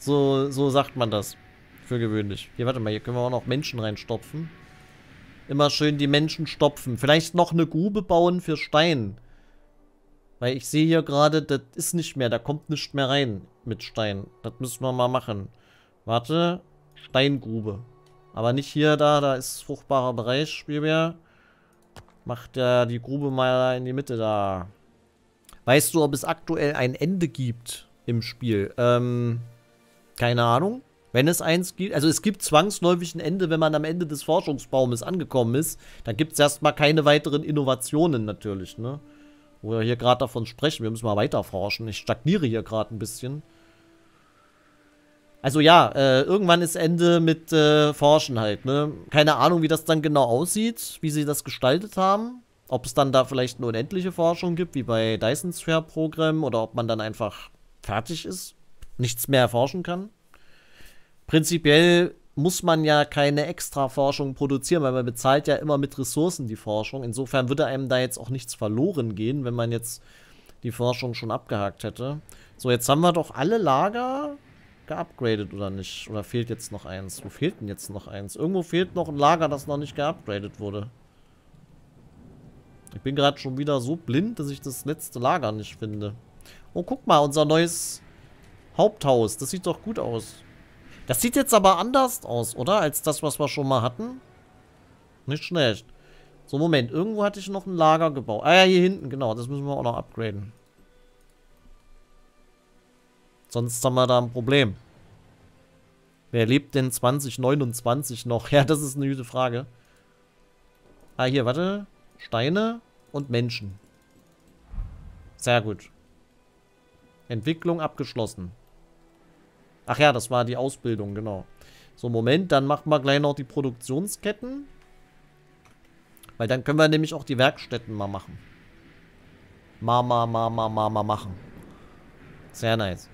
So, so sagt man das. Für gewöhnlich. Hier, warte mal, hier können wir auch noch Menschen reinstopfen. Immer schön die Menschen stopfen. Vielleicht noch eine Grube bauen für Stein. Weil ich sehe hier gerade, das ist nicht mehr, da kommt nicht mehr rein mit Stein. Das müssen wir mal machen. Warte, Steingrube. Aber nicht hier, da, da ist fruchtbarer Bereich, Spielbär. Macht ja die Grube mal in die Mitte da. Weißt du, ob es aktuell ein Ende gibt im Spiel? Ähm, keine Ahnung. Wenn es eins gibt, also es gibt zwangsläufig ein Ende, wenn man am Ende des Forschungsbaumes angekommen ist, dann gibt es erstmal keine weiteren Innovationen natürlich, ne? Wo wir hier gerade davon sprechen, wir müssen mal weiterforschen. Ich stagniere hier gerade ein bisschen. Also ja, äh, irgendwann ist Ende mit äh, Forschen halt, ne? Keine Ahnung, wie das dann genau aussieht, wie sie das gestaltet haben. Ob es dann da vielleicht eine unendliche Forschung gibt, wie bei Dyson Sphere Programm, oder ob man dann einfach fertig ist, nichts mehr erforschen kann. Prinzipiell muss man ja keine extra Forschung produzieren, weil man bezahlt ja immer mit Ressourcen die Forschung. Insofern würde einem da jetzt auch nichts verloren gehen, wenn man jetzt die Forschung schon abgehakt hätte. So, jetzt haben wir doch alle Lager geupgradet, oder nicht? Oder fehlt jetzt noch eins? Wo fehlt denn jetzt noch eins? Irgendwo fehlt noch ein Lager, das noch nicht geupgradet wurde. Ich bin gerade schon wieder so blind, dass ich das letzte Lager nicht finde. Oh, guck mal, unser neues Haupthaus. Das sieht doch gut aus. Das sieht jetzt aber anders aus, oder? Als das, was wir schon mal hatten. Nicht schlecht. So, Moment. Irgendwo hatte ich noch ein Lager gebaut. Ah ja, hier hinten, genau. Das müssen wir auch noch upgraden. Sonst haben wir da ein Problem. Wer lebt denn 2029 noch? Ja, das ist eine gute Frage. Ah, hier, warte. Steine und Menschen. Sehr gut. Entwicklung abgeschlossen. Ach ja, das war die Ausbildung, genau. So, Moment, dann machen wir gleich noch die Produktionsketten. Weil dann können wir nämlich auch die Werkstätten mal machen. Mal, mal, mal, mal, mal, mal machen. Sehr nice.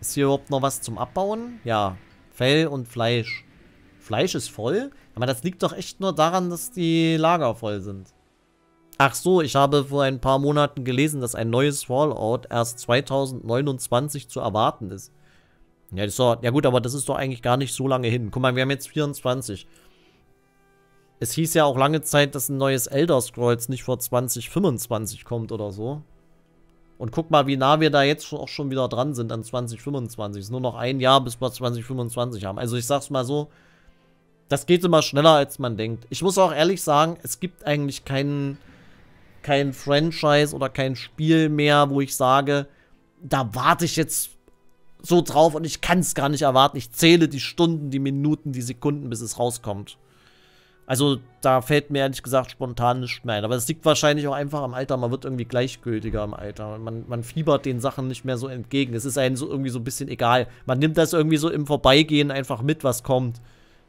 Ist hier überhaupt noch was zum Abbauen? Ja, Fell und Fleisch. Fleisch ist voll? Aber das liegt doch echt nur daran, dass die Lager voll sind. Ach so, ich habe vor ein paar Monaten gelesen, dass ein neues Fallout erst 2029 zu erwarten ist. Ja, ist ja gut, aber das ist doch eigentlich gar nicht so lange hin. Guck mal, wir haben jetzt 24. Es hieß ja auch lange Zeit, dass ein neues Elder Scrolls nicht vor 2025 kommt oder so. Und guck mal, wie nah wir da jetzt auch schon wieder dran sind an 2025. Es ist nur noch ein Jahr, bis wir 2025 haben. Also ich sag's mal so, das geht immer schneller, als man denkt. Ich muss auch ehrlich sagen, es gibt eigentlich keinen kein Franchise oder kein Spiel mehr, wo ich sage, da warte ich jetzt so drauf und ich kann es gar nicht erwarten. Ich zähle die Stunden, die Minuten, die Sekunden, bis es rauskommt. Also da fällt mir ehrlich gesagt spontan nichts mehr ein. Aber es liegt wahrscheinlich auch einfach am Alter. Man wird irgendwie gleichgültiger im Alter. Man, man fiebert den Sachen nicht mehr so entgegen. Es ist einem so irgendwie so ein bisschen egal. Man nimmt das irgendwie so im Vorbeigehen einfach mit, was kommt.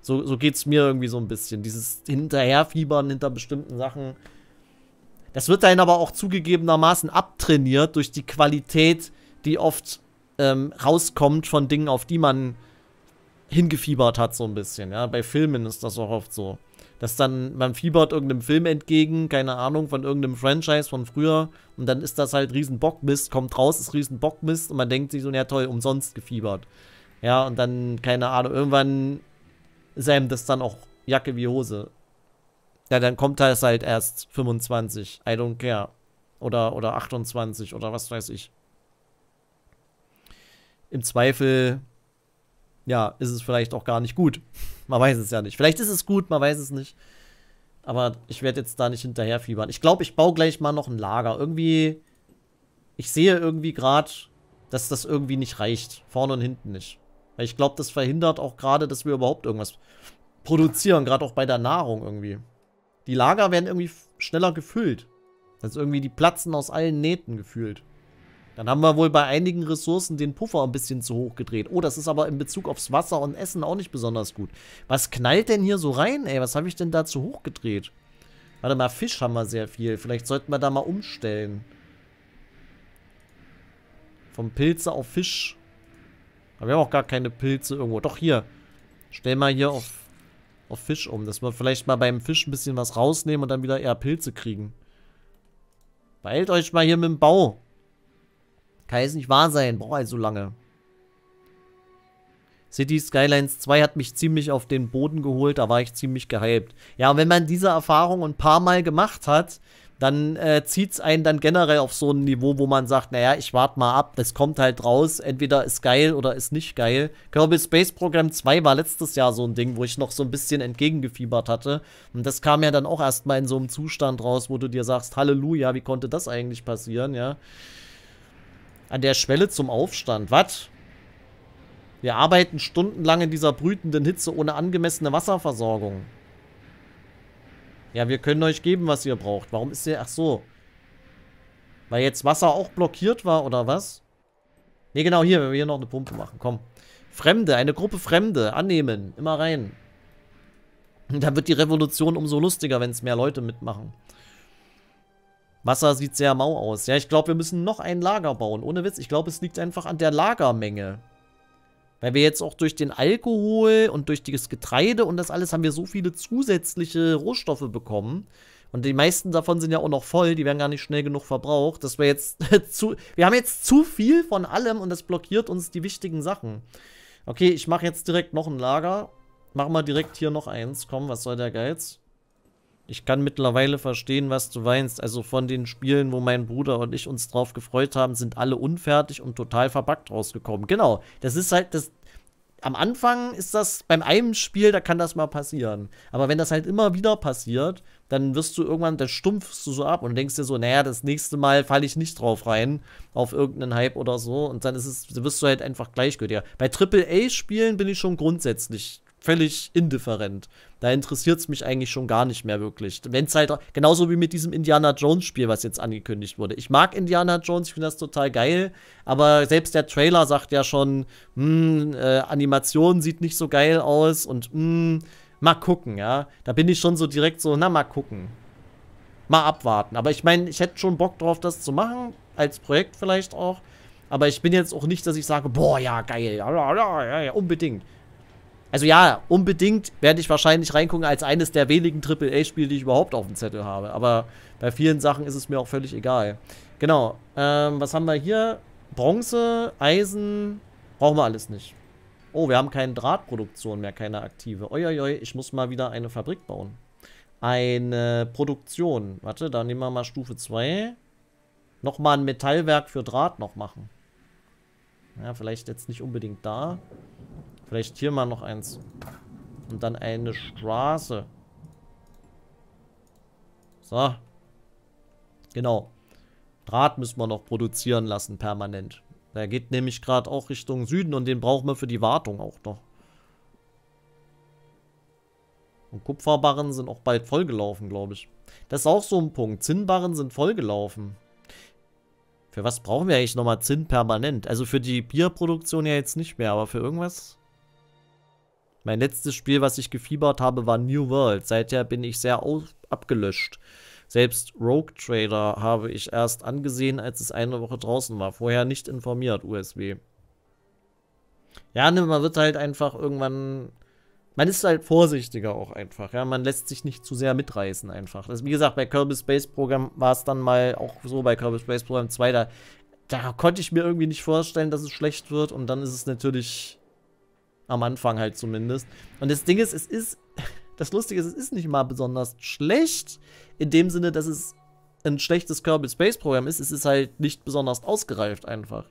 So, so geht es mir irgendwie so ein bisschen. Dieses Hinterherfiebern hinter bestimmten Sachen. Das wird dann aber auch zugegebenermaßen abtrainiert durch die Qualität, die oft ähm, rauskommt von Dingen, auf die man hingefiebert hat, so ein bisschen. Ja, bei Filmen ist das auch oft so. Dass dann, man fiebert irgendeinem Film entgegen, keine Ahnung, von irgendeinem Franchise von früher und dann ist das halt riesen Bockmist, kommt raus, ist riesen Bockmist und man denkt sich so, ja toll, umsonst gefiebert. Ja, und dann, keine Ahnung, irgendwann Sam das dann auch Jacke wie Hose. Ja, dann kommt das halt erst 25. I don't care. Oder, oder 28 oder was weiß ich. Im Zweifel, ja, ist es vielleicht auch gar nicht gut. Man weiß es ja nicht. Vielleicht ist es gut, man weiß es nicht. Aber ich werde jetzt da nicht hinterherfiebern. Ich glaube, ich baue gleich mal noch ein Lager. Irgendwie, ich sehe irgendwie gerade, dass das irgendwie nicht reicht. Vorne und hinten nicht. Weil ich glaube, das verhindert auch gerade, dass wir überhaupt irgendwas produzieren, gerade auch bei der Nahrung irgendwie. Die Lager werden irgendwie schneller gefüllt. Also irgendwie die platzen aus allen Nähten gefühlt. Dann haben wir wohl bei einigen Ressourcen den Puffer ein bisschen zu hoch gedreht. Oh, das ist aber in Bezug aufs Wasser und Essen auch nicht besonders gut. Was knallt denn hier so rein, ey? Was habe ich denn da zu hoch gedreht? Warte mal, Fisch haben wir sehr viel. Vielleicht sollten wir da mal umstellen. Vom Pilze auf Fisch. Aber wir haben auch gar keine Pilze irgendwo. Doch, hier. Stell mal hier auf, auf Fisch um, dass wir vielleicht mal beim Fisch ein bisschen was rausnehmen und dann wieder eher Pilze kriegen. Beeilt euch mal hier mit dem Bau. Kann jetzt nicht wahr sein. Braucht halt so lange. City Skylines 2 hat mich ziemlich auf den Boden geholt, da war ich ziemlich gehypt. Ja, und wenn man diese Erfahrung ein paar Mal gemacht hat, dann äh, zieht es einen dann generell auf so ein Niveau, wo man sagt, naja, ich warte mal ab, das kommt halt raus, entweder ist geil oder ist nicht geil. Kirby Space Program 2 war letztes Jahr so ein Ding, wo ich noch so ein bisschen entgegengefiebert hatte. Und das kam ja dann auch erstmal in so einem Zustand raus, wo du dir sagst, Halleluja, wie konnte das eigentlich passieren, ja. An der Schwelle zum Aufstand, was? Wir arbeiten stundenlang in dieser brütenden Hitze ohne angemessene Wasserversorgung. Ja, wir können euch geben, was ihr braucht. Warum ist der... Ach so. Weil jetzt Wasser auch blockiert war, oder was? Ne, genau hier, wenn wir hier noch eine Pumpe machen. Komm. Fremde, eine Gruppe Fremde. Annehmen. Immer rein. Da wird die Revolution umso lustiger, wenn es mehr Leute mitmachen. Wasser sieht sehr mau aus. Ja, ich glaube, wir müssen noch ein Lager bauen. Ohne Witz, ich glaube, es liegt einfach an der Lagermenge. Weil wir jetzt auch durch den Alkohol und durch das Getreide und das alles haben wir so viele zusätzliche Rohstoffe bekommen. Und die meisten davon sind ja auch noch voll, die werden gar nicht schnell genug verbraucht, dass wir jetzt zu. Wir haben jetzt zu viel von allem und das blockiert uns die wichtigen Sachen. Okay, ich mache jetzt direkt noch ein Lager. Machen wir direkt hier noch eins. Komm, was soll der Geiz? ich kann mittlerweile verstehen, was du weinst. Also von den Spielen, wo mein Bruder und ich uns drauf gefreut haben, sind alle unfertig und total verbackt rausgekommen. Genau, das ist halt das. Am Anfang ist das beim einem Spiel, da kann das mal passieren. Aber wenn das halt immer wieder passiert, dann wirst du irgendwann, dann stumpfst du so ab und denkst dir so, naja, das nächste Mal falle ich nicht drauf rein auf irgendeinen Hype oder so. Und dann ist es, wirst du halt einfach gleichgültiger. Bei Triple A spielen bin ich schon grundsätzlich völlig indifferent. Da interessiert es mich eigentlich schon gar nicht mehr wirklich. Wenn es halt, genauso wie mit diesem Indiana Jones Spiel, was jetzt angekündigt wurde. Ich mag Indiana Jones, ich finde das total geil, aber selbst der Trailer sagt ja schon, mh, hm, äh, Animation sieht nicht so geil aus und mh, hm, mal gucken, ja. Da bin ich schon so direkt so, na, mal gucken. Mal abwarten. Aber ich meine, ich hätte schon Bock drauf, das zu machen, als Projekt vielleicht auch. Aber ich bin jetzt auch nicht, dass ich sage, boah, ja, geil, ja, ja, ja, ja unbedingt. Also ja, unbedingt werde ich wahrscheinlich reingucken als eines der wenigen AAA-Spiele, die ich überhaupt auf dem Zettel habe. Aber bei vielen Sachen ist es mir auch völlig egal. Genau. Ähm, was haben wir hier? Bronze, Eisen, brauchen wir alles nicht. Oh, wir haben keine Drahtproduktion mehr, keine aktive. Uiuiui, ich muss mal wieder eine Fabrik bauen. Eine Produktion. Warte, da nehmen wir mal Stufe 2. Nochmal ein Metallwerk für Draht noch machen. Ja, vielleicht jetzt nicht unbedingt da. Vielleicht hier mal noch eins. Und dann eine Straße. So. Genau. Draht müssen wir noch produzieren lassen, permanent. Der geht nämlich gerade auch Richtung Süden und den brauchen wir für die Wartung auch noch. Und Kupferbarren sind auch bald vollgelaufen, glaube ich. Das ist auch so ein Punkt. Zinnbarren sind vollgelaufen. Für was brauchen wir eigentlich nochmal Zinn permanent? Also für die Bierproduktion ja jetzt nicht mehr, aber für irgendwas mein letztes Spiel, was ich gefiebert habe, war New World. Seither bin ich sehr abgelöscht. Selbst Rogue Trader habe ich erst angesehen, als es eine Woche draußen war. Vorher nicht informiert, USB. Ja, ne, man wird halt einfach irgendwann. Man ist halt vorsichtiger auch einfach, ja. Man lässt sich nicht zu sehr mitreißen einfach. Das, wie gesagt, bei Kirby Space Program war es dann mal auch so, bei Kirby Space Program 2, da, da konnte ich mir irgendwie nicht vorstellen, dass es schlecht wird. Und dann ist es natürlich am Anfang halt zumindest. Und das Ding ist, es ist, das Lustige ist, es ist nicht mal besonders schlecht. In dem Sinne, dass es ein schlechtes Kerbal Space Programm ist. Es ist halt nicht besonders ausgereift einfach.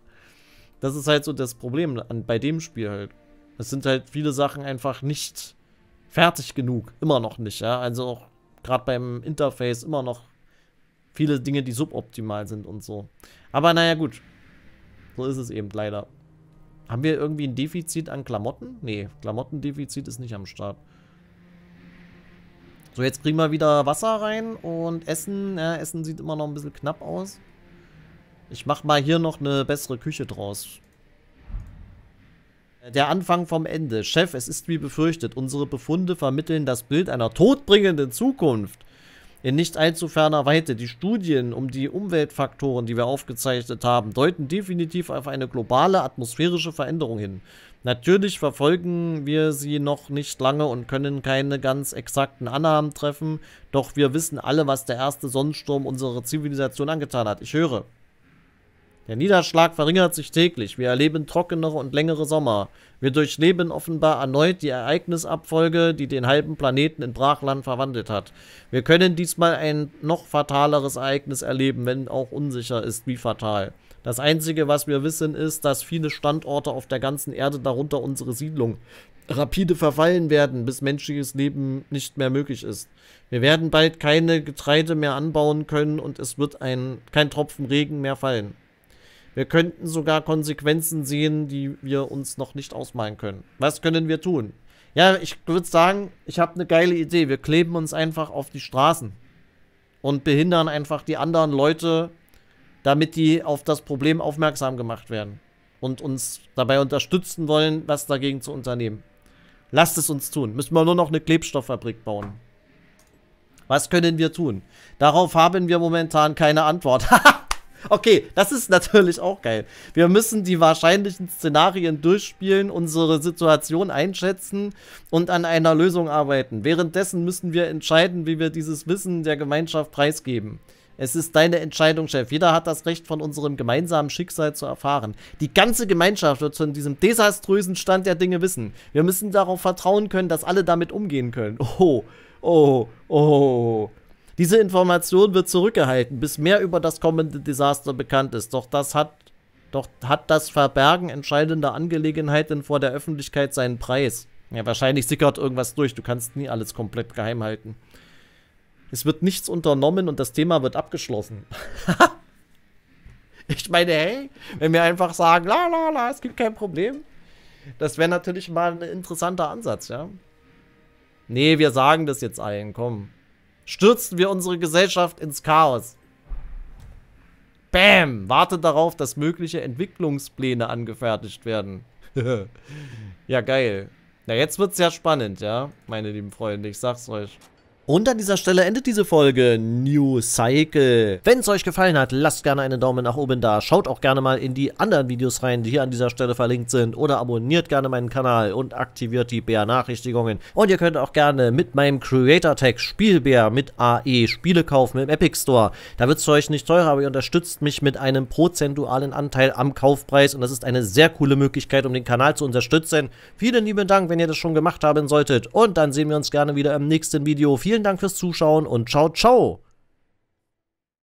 Das ist halt so das Problem an, bei dem Spiel halt. Es sind halt viele Sachen einfach nicht fertig genug. Immer noch nicht, ja. Also auch gerade beim Interface immer noch viele Dinge, die suboptimal sind und so. Aber naja, gut. So ist es eben leider. Haben wir irgendwie ein Defizit an Klamotten? Nee, Klamottendefizit ist nicht am Start. So, jetzt kriegen wir wieder Wasser rein und Essen. Ja, Essen sieht immer noch ein bisschen knapp aus. Ich mach mal hier noch eine bessere Küche draus. Der Anfang vom Ende. Chef, es ist wie befürchtet. Unsere Befunde vermitteln das Bild einer todbringenden Zukunft. In nicht allzu ferner Weite. Die Studien um die Umweltfaktoren, die wir aufgezeichnet haben, deuten definitiv auf eine globale atmosphärische Veränderung hin. Natürlich verfolgen wir sie noch nicht lange und können keine ganz exakten Annahmen treffen, doch wir wissen alle, was der erste Sonnensturm unserer Zivilisation angetan hat. Ich höre. Der Niederschlag verringert sich täglich. Wir erleben trockenere und längere Sommer. Wir durchleben offenbar erneut die Ereignisabfolge, die den halben Planeten in Brachland verwandelt hat. Wir können diesmal ein noch fataleres Ereignis erleben, wenn auch unsicher ist, wie fatal. Das Einzige, was wir wissen, ist, dass viele Standorte auf der ganzen Erde, darunter unsere Siedlung, rapide verfallen werden, bis menschliches Leben nicht mehr möglich ist. Wir werden bald keine Getreide mehr anbauen können und es wird ein, kein Tropfen Regen mehr fallen. Wir könnten sogar Konsequenzen sehen, die wir uns noch nicht ausmalen können. Was können wir tun? Ja, ich würde sagen, ich habe eine geile Idee. Wir kleben uns einfach auf die Straßen und behindern einfach die anderen Leute, damit die auf das Problem aufmerksam gemacht werden und uns dabei unterstützen wollen, was dagegen zu unternehmen. Lasst es uns tun. Müssen wir nur noch eine Klebstofffabrik bauen. Was können wir tun? Darauf haben wir momentan keine Antwort. Okay, das ist natürlich auch geil. Wir müssen die wahrscheinlichen Szenarien durchspielen, unsere Situation einschätzen und an einer Lösung arbeiten. Währenddessen müssen wir entscheiden, wie wir dieses Wissen der Gemeinschaft preisgeben. Es ist deine Entscheidung, Chef. Jeder hat das Recht, von unserem gemeinsamen Schicksal zu erfahren. Die ganze Gemeinschaft wird von diesem desaströsen Stand der Dinge wissen. Wir müssen darauf vertrauen können, dass alle damit umgehen können. Oh, oh, oh. Diese Information wird zurückgehalten, bis mehr über das kommende Desaster bekannt ist. Doch das hat, doch hat das Verbergen entscheidender Angelegenheiten vor der Öffentlichkeit seinen Preis. Ja, wahrscheinlich sickert irgendwas durch. Du kannst nie alles komplett geheim halten. Es wird nichts unternommen und das Thema wird abgeschlossen. ich meine, hey, wenn wir einfach sagen, la la la, es gibt kein Problem, das wäre natürlich mal ein interessanter Ansatz, ja. Nee, wir sagen das jetzt allen, komm stürzen wir unsere Gesellschaft ins Chaos. Bam! Wartet darauf, dass mögliche Entwicklungspläne angefertigt werden. ja, geil. Na, jetzt wird's ja spannend, ja, meine lieben Freunde, ich sag's euch. Und an dieser Stelle endet diese Folge New Cycle. Wenn es euch gefallen hat, lasst gerne einen Daumen nach oben da. Schaut auch gerne mal in die anderen Videos rein, die hier an dieser Stelle verlinkt sind. Oder abonniert gerne meinen Kanal und aktiviert die Bär-Nachrichtigungen. Und ihr könnt auch gerne mit meinem Creator-Tag Spielbär mit AE Spiele kaufen im Epic Store. Da wird es für euch nicht teurer, aber ihr unterstützt mich mit einem prozentualen Anteil am Kaufpreis. Und das ist eine sehr coole Möglichkeit, um den Kanal zu unterstützen. Vielen lieben Dank, wenn ihr das schon gemacht haben solltet. Und dann sehen wir uns gerne wieder im nächsten Video. Vielen Vielen Dank fürs Zuschauen und ciao, ciao.